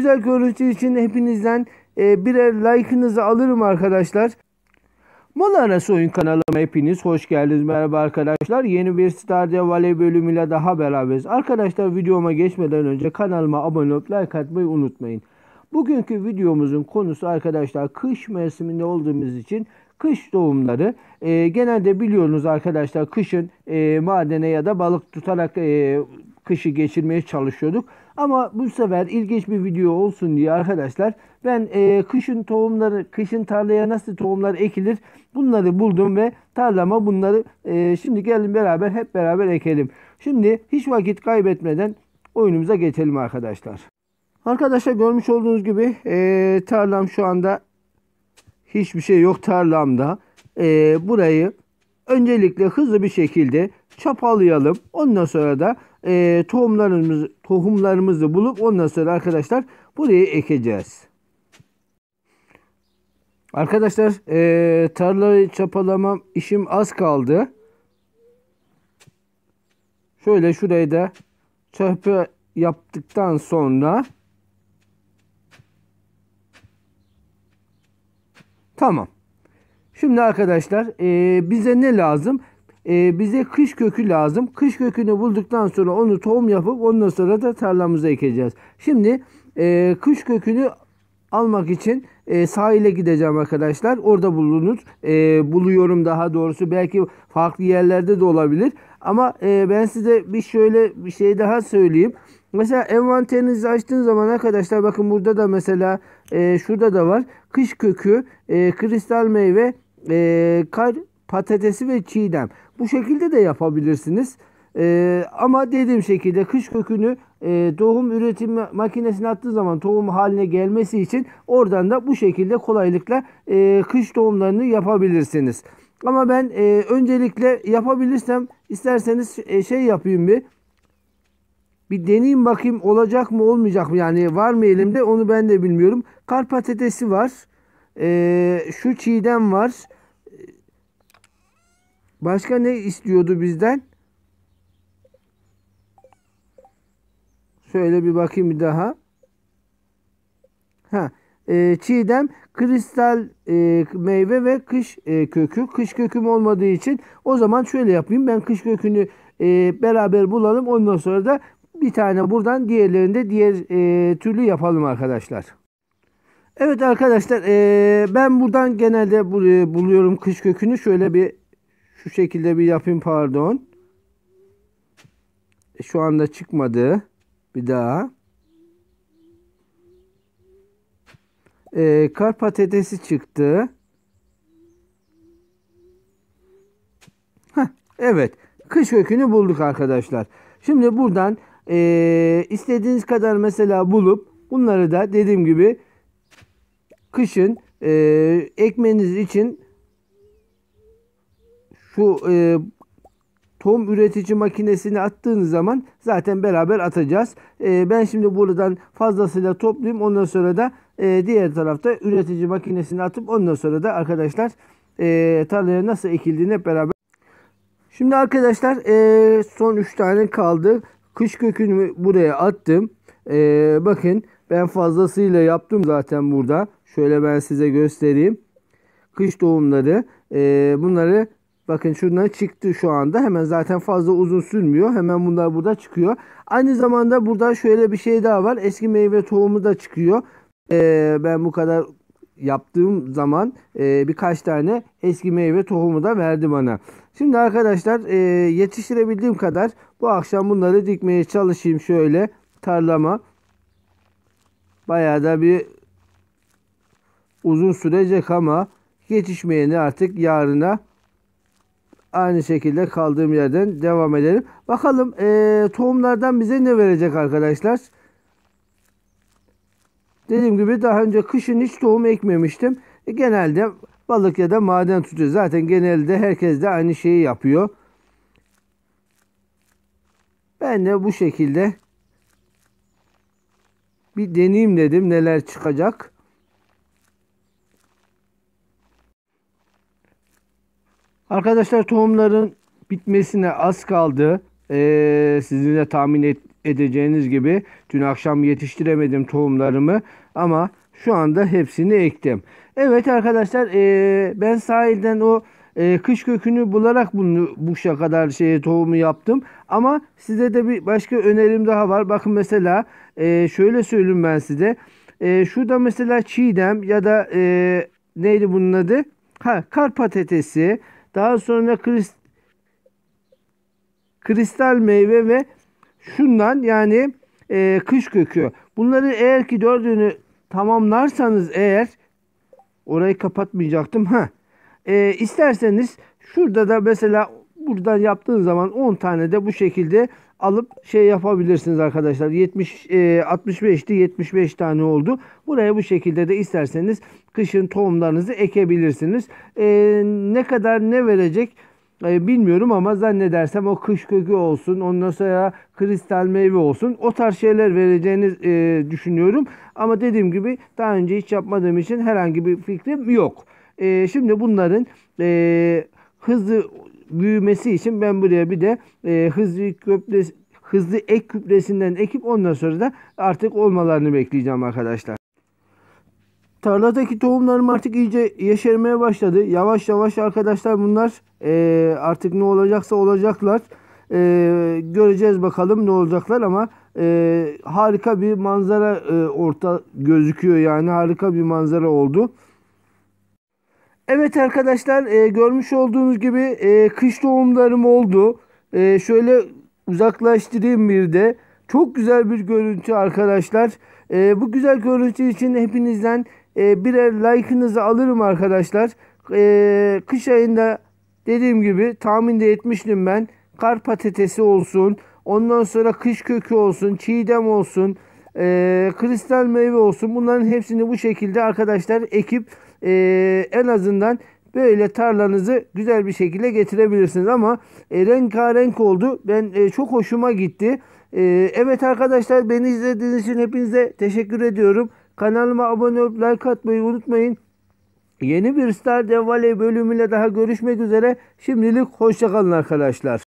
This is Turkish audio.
güzel görüntü için hepinizden e, birer like'ınızı alırım arkadaşlar. Mola Arası Oyun kanalıma hepiniz hoş geldiniz. Merhaba arkadaşlar. Yeni bir Stardew Valley bölümüyle daha beraberiz. Arkadaşlar videoma geçmeden önce kanalıma abone olup like atmayı unutmayın. Bugünkü videomuzun konusu arkadaşlar kış mevsiminde olduğumuz için kış doğumları. E, genelde biliyorsunuz arkadaşlar kışın e, madene ya da balık tutarak e, kışı geçirmeye çalışıyorduk. Ama bu sefer ilginç bir video olsun diye arkadaşlar ben e, kışın tohumları, kışın tarlaya nasıl tohumlar ekilir bunları buldum ve tarlama bunları e, şimdi gelin beraber hep beraber ekelim. Şimdi hiç vakit kaybetmeden oyunumuza geçelim arkadaşlar. Arkadaşlar görmüş olduğunuz gibi e, tarlam şu anda hiçbir şey yok tarlamda. E, burayı öncelikle hızlı bir şekilde çapalayalım. Ondan sonra da e, tohumlarımızı, tohumlarımızı bulup ondan sonra arkadaşlar burayı ekeceğiz. Arkadaşlar e, tarlayı çapalamam işim az kaldı. Şöyle şurayı da çarpı yaptıktan sonra tamam. Şimdi arkadaşlar e, bize ne lazım? e, bize kış kökü lazım. Kış kökünü bulduktan sonra onu tohum yapıp ondan sonra da tarlamıza ekeceğiz. Şimdi e, kış kökünü almak için e, sahile gideceğim arkadaşlar. Orada bulunur. E, buluyorum daha doğrusu. Belki farklı yerlerde de olabilir. Ama e, ben size bir şöyle bir şey daha söyleyeyim. Mesela envanterinizi açtığınız zaman arkadaşlar bakın burada da mesela e, şurada da var. Kış kökü, e, kristal meyve, e, kar patatesi ve çiğdem. Bu şekilde de yapabilirsiniz. Ee, ama dediğim şekilde kış kökünü e, tohum üretim makinesine attığı zaman tohum haline gelmesi için oradan da bu şekilde kolaylıkla e, kış tohumlarını yapabilirsiniz. Ama ben e, öncelikle yapabilirsem isterseniz e, şey yapayım bir. Bir deneyim bakayım olacak mı olmayacak mı yani var mı elimde onu ben de bilmiyorum. Kar patatesi var. E, şu çiğdem var. Başka ne istiyordu bizden? Şöyle bir bakayım bir daha. Ha, e, çiğdem kristal e, meyve ve kış e, kökü. Kış köküm olmadığı için o zaman şöyle yapayım. Ben kış kökünü e, beraber bulalım. Ondan sonra da bir tane buradan diğerlerini de diğer e, türlü yapalım arkadaşlar. Evet arkadaşlar e, ben buradan genelde buluyorum kış kökünü. Şöyle bir şu şekilde bir yapayım pardon. E, şu anda çıkmadı. Bir daha. E, kar patatesi çıktı. Heh, evet. Kış kökünü bulduk arkadaşlar. Şimdi buradan e, istediğiniz kadar mesela bulup bunları da dediğim gibi kışın e, ekmeniz için bu e, tohum üretici makinesini attığınız zaman zaten beraber atacağız. E, ben şimdi buradan fazlasıyla toplayayım. Ondan sonra da e, diğer tarafta üretici makinesini atıp ondan sonra da arkadaşlar e, tarlaya nasıl ekildiğini hep beraber. Şimdi arkadaşlar e, son 3 tane kaldı. Kış kökünü buraya attım. E, bakın ben fazlasıyla yaptım zaten burada. Şöyle ben size göstereyim. Kış doğumları e, bunları Bakın şuradan çıktı şu anda. Hemen zaten fazla uzun sürmüyor. Hemen bunlar burada çıkıyor. Aynı zamanda burada şöyle bir şey daha var. Eski meyve tohumu da çıkıyor. Ee, ben bu kadar yaptığım zaman e, birkaç tane eski meyve tohumu da verdi bana. Şimdi arkadaşlar e, yetiştirebildiğim kadar bu akşam bunları dikmeye çalışayım şöyle tarlama. Bayağı da bir uzun sürecek ama yetişmeyeni artık yarına Aynı şekilde kaldığım yerden devam edelim. Bakalım ee, tohumlardan bize ne verecek arkadaşlar? Dediğim gibi daha önce kışın hiç tohum ekmemiştim. E, genelde balık ya da maden tutuyor. Zaten genelde herkes de aynı şeyi yapıyor. Ben de bu şekilde bir deneyim dedim neler çıkacak. Arkadaşlar tohumların bitmesine az kaldı. Ee, sizin de tahmin et, edeceğiniz gibi dün akşam yetiştiremedim tohumlarımı ama şu anda hepsini ektim. Evet arkadaşlar e, ben sahilden o e, kış kökünü bularak bunu buşa kadar şeye tohumu yaptım. Ama size de bir başka önerim daha var. Bakın mesela e, şöyle söyleyeyim ben size. E, şurada mesela çiğdem ya da e, neydi bunun adı? Ha, kar patatesi daha sonra krist, kristal meyve ve şundan yani e, kış kökü. Bunları eğer ki dördünü tamamlarsanız eğer orayı kapatmayacaktım ha. E, isterseniz şurada da mesela buradan yaptığın zaman 10 tane de bu şekilde alıp şey yapabilirsiniz arkadaşlar. 70 e, 65'ti 75 tane oldu. Buraya bu şekilde de isterseniz kışın tohumlarınızı ekebilirsiniz. E, ne kadar ne verecek e, bilmiyorum ama zannedersem o kış kökü olsun ondan sonra kristal meyve olsun o tarz şeyler vereceğini e, düşünüyorum. Ama dediğim gibi daha önce hiç yapmadığım için herhangi bir fikrim yok. E, şimdi bunların e, hızı büyümesi için ben buraya bir de e, hızlı köpresi hızlı ek küplesinden ekip ondan sonra da artık olmalarını bekleyeceğim arkadaşlar. Tarladaki tohumlarım artık iyice yeşermeye başladı. Yavaş yavaş arkadaşlar bunlar e, artık ne olacaksa olacaklar. E, göreceğiz bakalım ne olacaklar ama e, harika bir manzara e, orta gözüküyor yani harika bir manzara oldu. Evet arkadaşlar e, görmüş olduğunuz gibi e, kış doğumlarım oldu. E, şöyle uzaklaştırayım bir de. Çok güzel bir görüntü arkadaşlar. E, bu güzel görüntü için hepinizden e, birer like'ınızı alırım arkadaşlar. E, kış ayında dediğim gibi tahminde etmiştim ben. Kar patatesi olsun. Ondan sonra kış kökü olsun. Çiğdem olsun. E, kristal meyve olsun. Bunların hepsini bu şekilde arkadaşlar ekip e, en azından böyle tarlanızı güzel bir şekilde getirebilirsiniz. Ama e, renkarenk oldu. Ben e, çok hoşuma gitti. E, evet arkadaşlar beni izlediğiniz için hepinize teşekkür ediyorum. Kanalıma abone olup like atmayı unutmayın. Yeni bir Star Devale bölümüyle daha görüşmek üzere. Şimdilik hoşçakalın arkadaşlar.